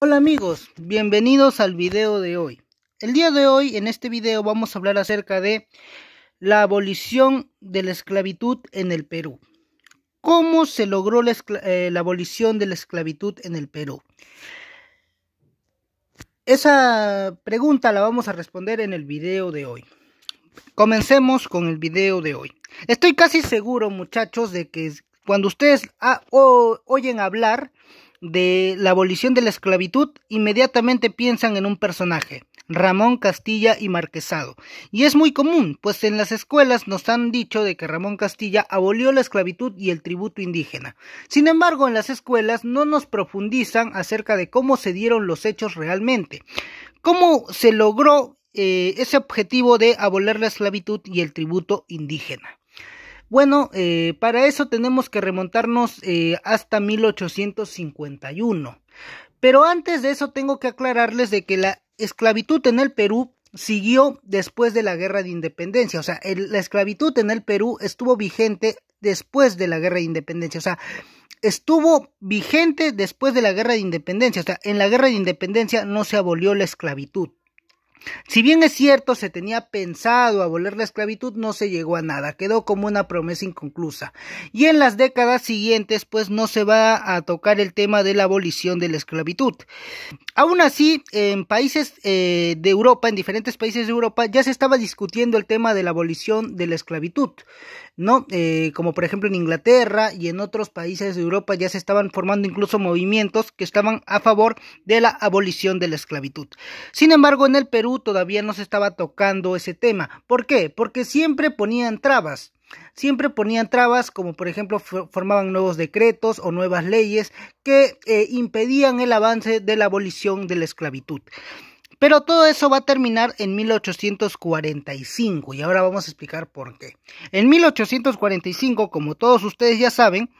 Hola amigos, bienvenidos al video de hoy. El día de hoy, en este video, vamos a hablar acerca de la abolición de la esclavitud en el Perú. ¿Cómo se logró eh, la, abolición de la esclavitud en el Perú? Esa pregunta la vamos a responder en el video de hoy. Comencemos con el video de hoy. Estoy casi seguro, muchachos, de que cuando ustedes ah, oyen hablar de la abolición de la esclavitud, inmediatamente piensan en un personaje, Ramón Castilla y Marquesado. Y es muy común, pues en las escuelas nos han dicho de que Ramón Castilla abolió la esclavitud y el tributo indígena. Sin embargo, en las escuelas no nos profundizan acerca de cómo se dieron los hechos realmente. ¿Cómo se logró eh, ese objetivo de abolir la esclavitud y el tributo indígena? Bueno, eh, para eso tenemos que remontarnos eh, hasta 1851. Pero antes de eso tengo que aclararles de que la esclavitud en el Perú siguió después de la Guerra de Independencia. O sea, la esclavitud en el Perú estuvo vigente después de la Guerra de Independencia. O sea, estuvo vigente después de la Guerra de Independencia. O sea, en la Guerra de Independencia no se abolió la esclavitud. Si bien es cierto, se tenía pensado abolir la esclavitud, no se llegó a nada, quedó como una promesa inconclusa. Y en las décadas siguientes, pues no se va a tocar el tema de la abolición de la esclavitud. Aún así, en países eh, de Europa, en diferentes países de Europa, ya se estaba discutiendo el tema de la abolición de la esclavitud, ¿no? Eh, como por ejemplo en Inglaterra y en otros países de Europa ya se estaban formando incluso movimientos que estaban a favor de la abolición de la esclavitud. Sin embargo, en el Perú, todavía no se estaba tocando ese tema. ¿Por qué? Porque siempre ponían trabas. Siempre ponían trabas como por ejemplo formaban nuevos decretos o nuevas leyes que eh, impedían el avance de la abolición de la esclavitud. Pero todo eso va a terminar en 1845 y ahora vamos a explicar por qué. En 1845, como todos ustedes ya saben,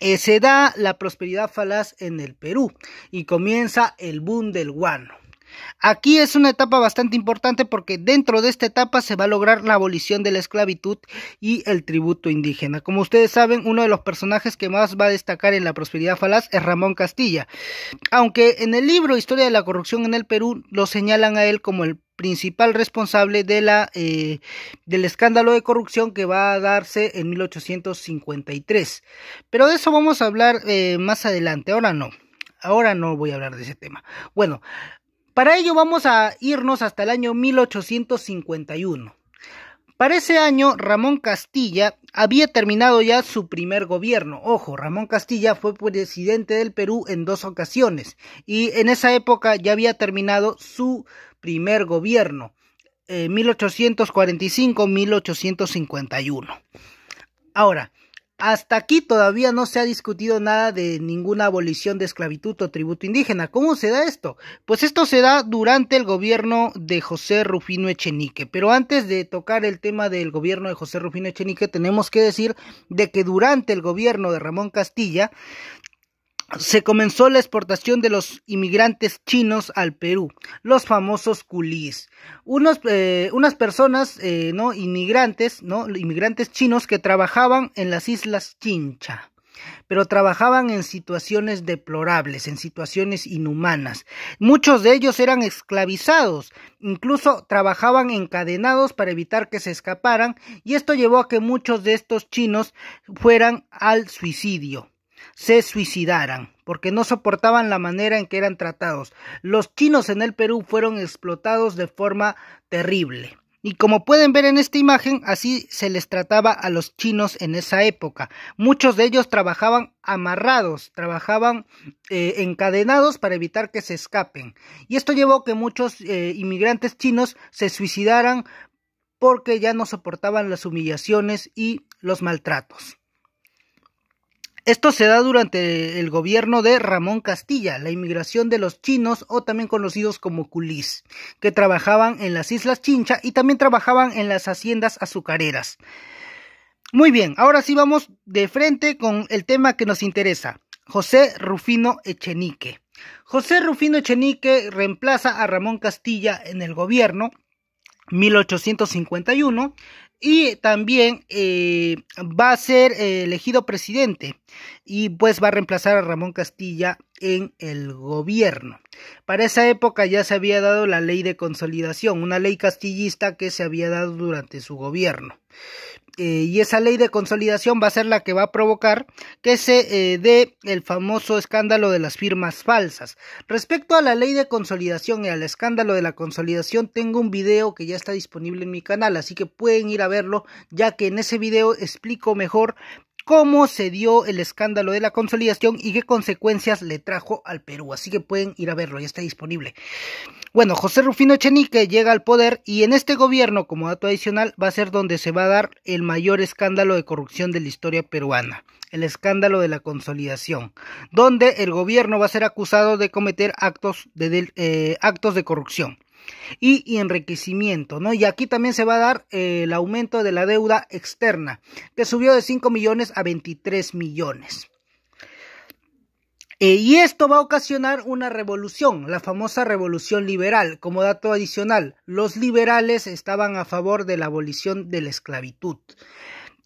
eh, se da la prosperidad falaz en el Perú y comienza el boom del guano. Aquí es una etapa bastante importante porque dentro de esta etapa se va a lograr la abolición de la esclavitud y el tributo indígena. Como ustedes saben, uno de los personajes que más va a destacar en la prosperidad falaz es Ramón Castilla. Aunque en el libro Historia de la corrupción en el Perú lo señalan a él como el principal responsable de la, eh, del escándalo de corrupción que va a darse en 1853. Pero de eso vamos a hablar eh, más adelante. Ahora no. Ahora no voy a hablar de ese tema. Bueno, para ello vamos a irnos hasta el año 1851. Para ese año, Ramón Castilla había terminado ya su primer gobierno. Ojo, Ramón Castilla fue presidente del Perú en dos ocasiones y en esa época ya había terminado su primer gobierno, 1845-1851. Eh, Ahora, hasta aquí todavía no se ha discutido nada de ninguna abolición de esclavitud o tributo indígena. ¿Cómo se da esto? Pues esto se da durante el gobierno de José Rufino Echenique. Pero antes de tocar el tema del gobierno de José Rufino Echenique, tenemos que decir de que durante el gobierno de Ramón Castilla se comenzó la exportación de los inmigrantes chinos al Perú, los famosos culis. Eh, unas personas, eh, ¿no? Inmigrantes, ¿no? Inmigrantes chinos que trabajaban en las islas Chincha pero trabajaban en situaciones deplorables, en situaciones inhumanas. Muchos de ellos eran esclavizados, incluso trabajaban encadenados para evitar que se escaparan, y esto llevó a que muchos de estos chinos fueran al suicidio se suicidaran porque no soportaban la manera en que eran tratados. Los chinos en el Perú fueron explotados de forma terrible. Y como pueden ver en esta imagen, así se les trataba a los chinos en esa época. Muchos de ellos trabajaban amarrados, trabajaban eh, encadenados para evitar que se escapen. Y esto llevó a que muchos eh, inmigrantes chinos se suicidaran porque ya no soportaban las humillaciones y los maltratos. Esto se da durante el gobierno de Ramón Castilla, la inmigración de los chinos o también conocidos como culis, que trabajaban en las islas Chincha y también trabajaban en las haciendas azucareras. Muy bien, ahora sí vamos de frente con el tema que nos interesa, José Rufino Echenique. José Rufino Echenique reemplaza a Ramón Castilla en el gobierno 1851 y también eh, va a ser eh, elegido presidente y pues va a reemplazar a Ramón Castilla en el gobierno. Para esa época ya se había dado la ley de consolidación, una ley castillista que se había dado durante su gobierno. Eh, y esa ley de consolidación va a ser la que va a provocar que se eh, dé el famoso escándalo de las firmas falsas. Respecto a la ley de consolidación y al escándalo de la consolidación, tengo un video que ya está disponible en mi canal, así que pueden ir a verlo, ya que en ese video explico mejor cómo se dio el escándalo de la consolidación y qué consecuencias le trajo al Perú. Así que pueden ir a verlo, ya está disponible. Bueno, José Rufino Chenique llega al poder y en este gobierno, como dato adicional, va a ser donde se va a dar el mayor escándalo de corrupción de la historia peruana, el escándalo de la consolidación, donde el gobierno va a ser acusado de cometer actos de, eh, actos de corrupción y, enriquecimiento, ¿no? Y aquí también se va a dar eh, el aumento de la deuda externa, que subió de 5 millones a 23 millones. Eh, y esto va a ocasionar una revolución, la famosa revolución liberal. Como dato adicional, los liberales estaban a favor de la abolición de la esclavitud.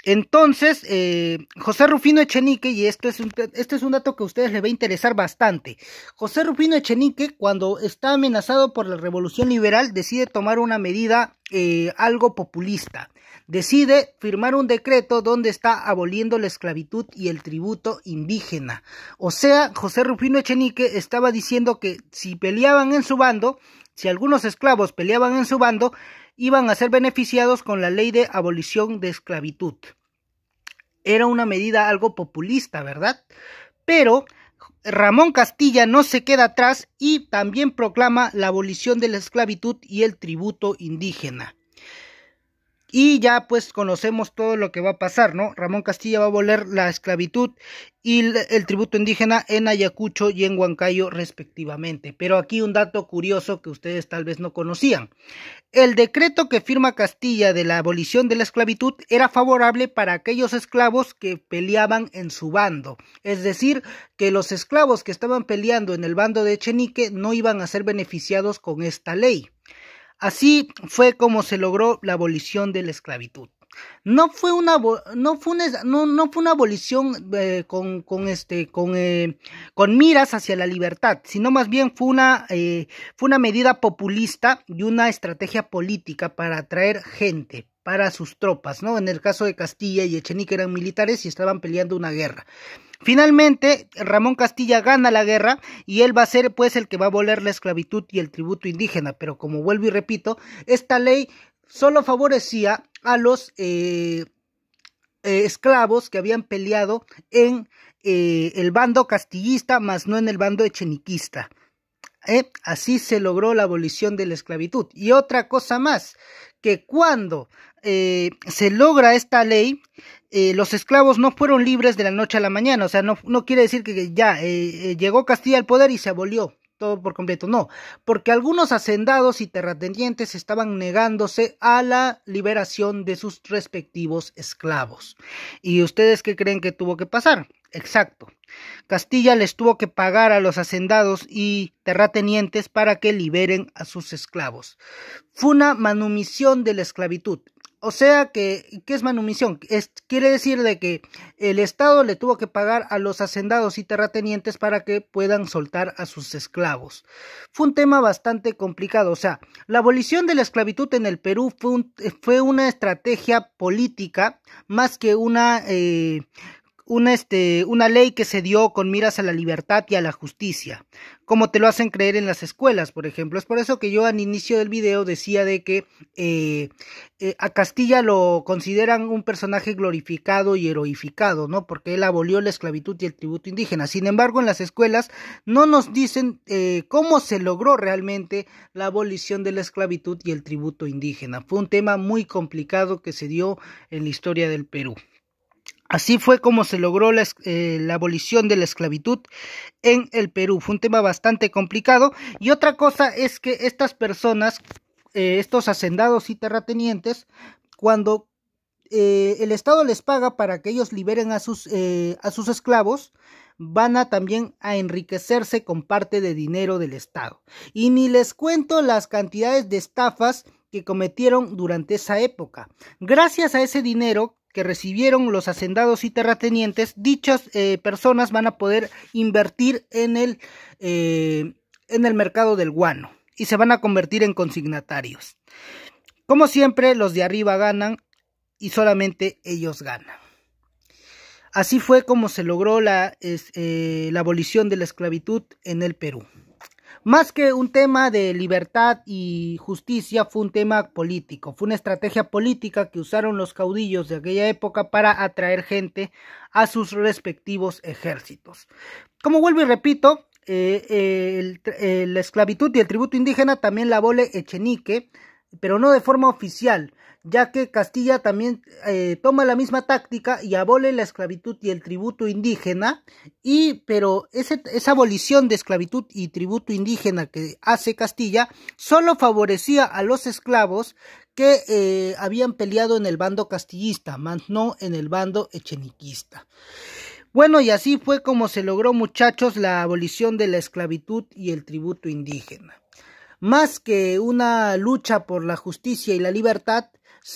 Entonces, eh, José Rufino Echenique, y es, un, este es un dato que a ustedes les va a interesar bastante, José Rufino Echenique, cuando está amenazado por la revolución liberal, decide tomar una medida eh, algo populista. Decide firmar un decreto donde está aboliendo la esclavitud y el tributo indígena. O sea, José Rufino Echenique estaba diciendo que si peleaban en su bando, si algunos esclavos peleaban en su bando, iban a ser beneficiados con la ley de abolición de esclavitud era una medida algo populista, ¿verdad? Pero Ramón Castilla no se queda atrás y también proclama la abolición de la esclavitud y el tributo indígena. Y ya pues conocemos todo lo que va a pasar, ¿no? Ramón Castilla va a abolir la esclavitud y el, tributo indígena en Ayacucho y en Huancayo respectivamente. Pero aquí un dato curioso que ustedes tal vez no conocían. El decreto que firma Castilla de la abolición de la esclavitud era favorable para aquellos esclavos que peleaban en su bando. Es decir, que los esclavos que estaban peleando en el bando de Chenique no iban a ser beneficiados con esta ley. Así fue como se logró la abolición de la esclavitud. No fue una, no fue no, no fue una abolición eh, con, con, este, con, eh, con miras hacia la libertad, sino más bien fue una, eh, fue una medida populista y una estrategia política para atraer gente para sus tropas, ¿no? En el caso de Castilla y Echenique eran militares y estaban peleando una guerra. Finalmente, Ramón Castilla gana la guerra y él va a ser pues el que va a abolir la esclavitud y el tributo indígena, pero como vuelvo y repito, esta ley solo favorecía a los eh, eh, esclavos que habían peleado en eh, el bando castillista, más no en el bando echeniquista. Así se logró la abolición de la esclavitud. Y otra cosa más, que cuando se logra esta ley, los esclavos no fueron libres de la noche a la mañana. O sea, no, no quiere decir que ya llegó Castilla al poder y se abolió todo por completo, no, porque algunos hacendados y terratenientes estaban negándose a la liberación de sus respectivos esclavos. ¿Y ustedes qué creen que tuvo que pasar? Exacto. Castilla les tuvo que pagar a los hacendados y terratenientes para que liberen a sus esclavos. Fue una manumisión de la esclavitud. O sea que, ¿qué es manumisión? quiere decir de que el Estado le tuvo que pagar a los hacendados y terratenientes para que puedan soltar a sus esclavos. Fue un tema bastante complicado. O sea, la abolición de la esclavitud en el Perú fue, fue una estrategia política más que una eh, una, este, una ley que se dio con miras a la libertad y a la justicia, como te lo hacen creer en las escuelas, por ejemplo. Es por eso que yo al inicio del video decía de que eh, eh, a Castilla lo consideran un personaje glorificado y heroificado, ¿no? Porque él abolió la esclavitud y el tributo indígena. Sin embargo, en las escuelas no nos dicen eh, cómo se logró realmente la abolición de la esclavitud y el tributo indígena. Fue un tema muy complicado que se dio en la historia del Perú. Así fue como se logró eh, la, abolición de la esclavitud en el Perú. Fue un tema bastante complicado. Y otra cosa es que estas personas, eh, estos hacendados y terratenientes, cuando eh, el Estado les paga para que ellos liberen a sus, a sus esclavos, van a también a enriquecerse con parte de dinero del Estado. Y ni les cuento las cantidades de estafas que cometieron durante esa época. Gracias a ese dinero que recibieron los hacendados y terratenientes, dichas eh, personas van a poder invertir en el, eh, en el mercado del guano y se van a convertir en consignatarios. Como siempre, los de arriba ganan y solamente ellos ganan. Así fue como se logró la, eh, la abolición de la esclavitud en el Perú. Más que un tema de libertad y justicia, fue un tema político, fue una estrategia política que usaron los caudillos de aquella época para atraer gente a sus respectivos ejércitos. Como vuelvo y repito, eh, eh, eh, la esclavitud y el tributo indígena también la abole Echenique, pero no de forma oficial, ya que Castilla también eh, toma la misma táctica y abole la esclavitud y el tributo indígena, y pero esa abolición de esclavitud y tributo indígena que hace Castilla solo favorecía a los esclavos que eh, habían peleado en el bando castillista, más no en el bando echeniquista. Bueno, y así fue como se logró, muchachos, la abolición de la esclavitud y el tributo indígena. Más que una lucha por la justicia y la libertad,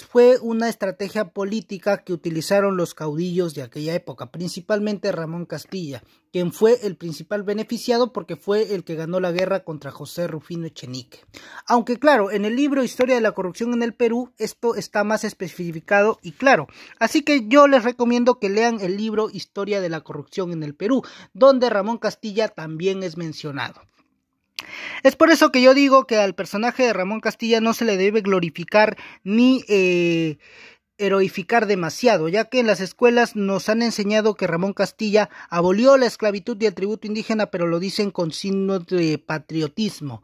fue una estrategia política que utilizaron los caudillos de aquella época, principalmente Ramón Castilla, quien fue el principal beneficiado porque fue el que ganó la guerra contra José Rufino Echenique. Aunque claro, en el libro Historia de la corrupción en el Perú esto está más especificado y claro, así que yo les recomiendo que lean el libro Historia de la corrupción en el Perú, donde Ramón Castilla también es mencionado. Es por eso que yo digo que al personaje de Ramón Castilla no se le debe glorificar ni eh, heroificar demasiado, ya que en las escuelas nos han enseñado que Ramón Castilla abolió la esclavitud y el tributo indígena, pero lo dicen con signo de patriotismo.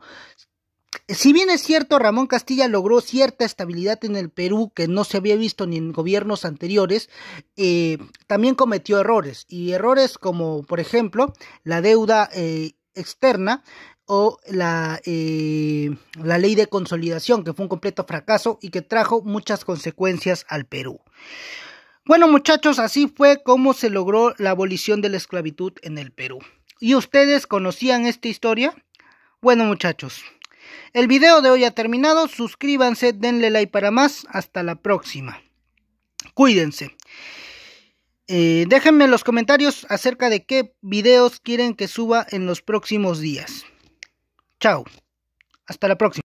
Si bien es cierto, Ramón Castilla logró cierta estabilidad en el Perú que no se había visto ni en gobiernos anteriores, eh, también cometió errores, y errores como, por ejemplo, la deuda eh, externa, o la, eh, la ley de consolidación, que fue un completo fracaso y que trajo muchas consecuencias al Perú. Bueno muchachos, así fue como se logró la abolición de la esclavitud en el Perú. ¿Y ustedes conocían esta historia? Bueno muchachos, el video de hoy ha terminado, suscríbanse, denle like para más, hasta la próxima. Cuídense. Eh, déjenme en los comentarios acerca de qué videos quieren que suba en los próximos días. Chao. Hasta la próxima.